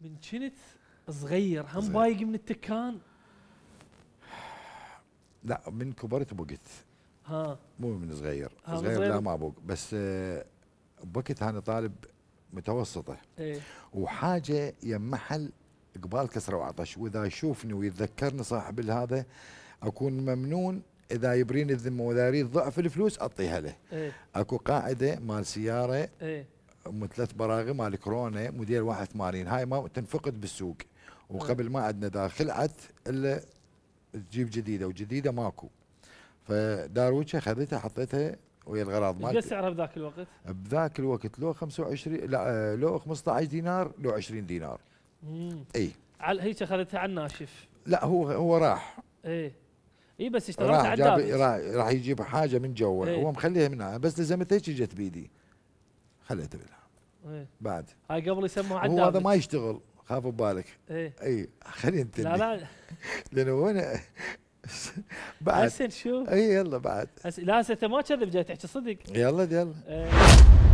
من كنت صغير هم بايق من التكان لا من كبرت بوقت ها مو من صغير صغير, صغير لا ما بوق بس آه، بوقت انا طالب متوسطه ايه وحاجه يم محل قبال كسره وعطش واذا يشوفني ويتذكرني صاحب هذا اكون ممنون اذا يبرين الذمه واذا يريد ضعف الفلوس اعطيها له ايه اكو قاعده مال سياره ايه ثلاث براغي مال كورونا موديل 81 هاي ما تنفقد بالسوق وقبل ما عندنا دا خلعت الا تجيب جديده وجديده ماكو فدارويتشا خذيتها حطيتها ويا الغراض مالتي ايش سعرها بذاك الوقت؟ بذاك الوقت لو 25 لا لو 15 دينار لو 20 دينار امم اي على هيك اخذتها على الناشف لا هو هو راح ايه اي بس اشتريتها على راح, راح يجيب حاجه من جوا ايه. هو مخليها منها بس لزمت هيك اجت بيدي خليته يلعب ايه بعد هاي قبل يسموه عداد هو هذا ما يشتغل خاف ببالك ايه اي خلينا انت لا لا لانه وين بعد حسن شوف اي يلا بعد لا انت ما كذب جاي تحكي صدق يلا يلا ايه